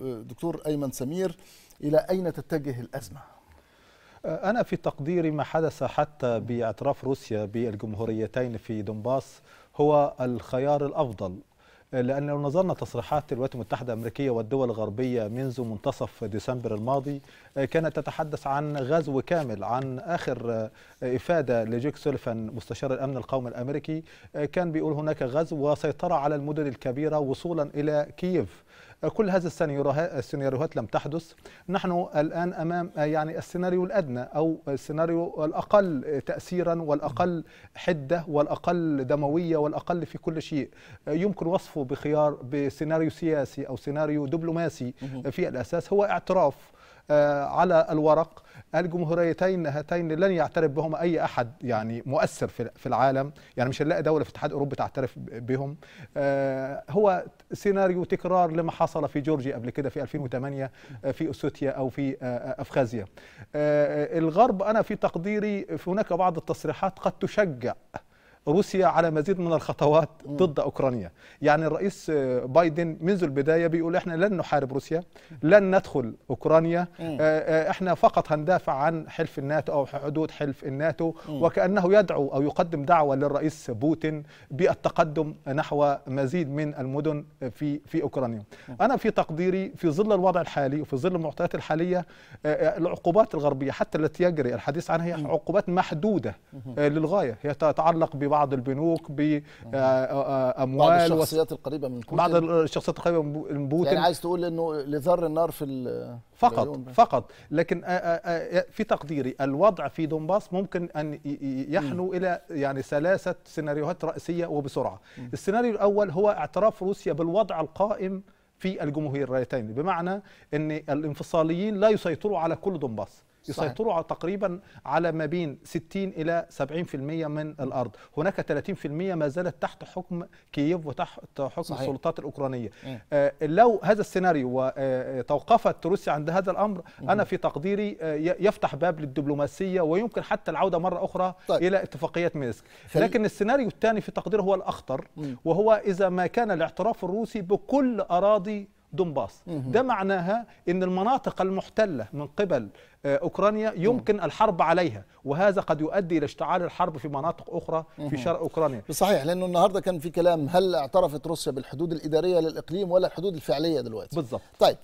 دكتور أيمن سمير إلى أين تتجه الأزمة؟ آه، أنا في تقديري ما حدث حتى باعتراف روسيا بالجمهوريتين في دونباس هو الخيار الأفضل آه، لأن لو نظرنا تصريحات الولايات المتحدة الأمريكية والدول الغربية منذ منتصف ديسمبر الماضي آه، كانت تتحدث عن غزو كامل عن آخر إفادة لجيك سوليفان مستشار الأمن القومي الأمريكي كان بيقول هناك غزو وسيطرة على المدن الكبيرة وصولا إلى كييف كل هذه السيناريوهات لم تحدث نحن الآن أمام يعني السيناريو الأدنى أو السيناريو الأقل تأثيرا والأقل حدة والأقل دموية والأقل في كل شيء يمكن وصفه بخيار بسيناريو سياسي أو سيناريو دبلوماسي في الأساس هو اعتراف آه، على الورق الجمهوريتين هاتين لن يعترف بهم اي احد يعني مؤثر في العالم يعني مش هنلاقي دوله في اتحاد اوروبا تعترف بهم آه، هو سيناريو تكرار لما حصل في جورجيا قبل كده في 2008 آه، في اسيوتيا او في افخازيا الغرب انا في تقديري هناك بعض التصريحات قد تشجع روسيا على مزيد من الخطوات ضد اوكرانيا، يعني الرئيس بايدن منذ البدايه بيقول احنا لن نحارب روسيا، لن ندخل اوكرانيا، آه، آه، احنا فقط هندافع عن حلف الناتو او حدود حلف الناتو، وكانه يدعو او يقدم دعوه للرئيس بوتين بالتقدم نحو مزيد من المدن في في اوكرانيا. انا في تقديري في ظل الوضع الحالي وفي ظل المعطيات الحاليه آه، العقوبات الغربيه حتى التي يجري الحديث عنها هي عقوبات محدوده للغايه، هي تتعلق ببعض بعض البنوك باموال آه، آه، آه، بعض الشخصيات القريبه من بوتين بعض الشخصيات القريبه من يعني بوتين يعني عايز تقول انه لذر النار في فقط فقط لكن في تقديري الوضع في دونباس ممكن ان يحنو الى يعني ثلاثه سيناريوهات رئيسيه وبسرعه السيناريو الاول هو اعتراف روسيا بالوضع القائم في الجمهوريتين بمعنى ان الانفصاليين لا يسيطروا على كل دونباس يسيطروا على تقريبا على ما بين 60 إلى 70% من الأرض هناك 30% ما زالت تحت حكم كييف وتحت حكم صحيح. السلطات الأوكرانية إيه. آه لو هذا السيناريو وتوقفت آه، روسيا عند هذا الأمر مم. أنا في تقديري آه، يفتح باب للدبلوماسية ويمكن حتى العودة مرة أخرى طيب. إلى اتفاقيات مينسك فل... لكن السيناريو الثاني في تقديري هو الأخطر مم. وهو إذا ما كان الاعتراف الروسي بكل أراضي دونباس ده معناها ان المناطق المحتله من قبل آه، اوكرانيا يمكن الحرب عليها وهذا قد يؤدي الى اشتعال الحرب في مناطق اخرى في شرق اوكرانيا صحيح لانه النهارده كان في كلام هل اعترفت روسيا بالحدود الاداريه للاقليم ولا الحدود الفعليه دلوقتي بالظبط طيب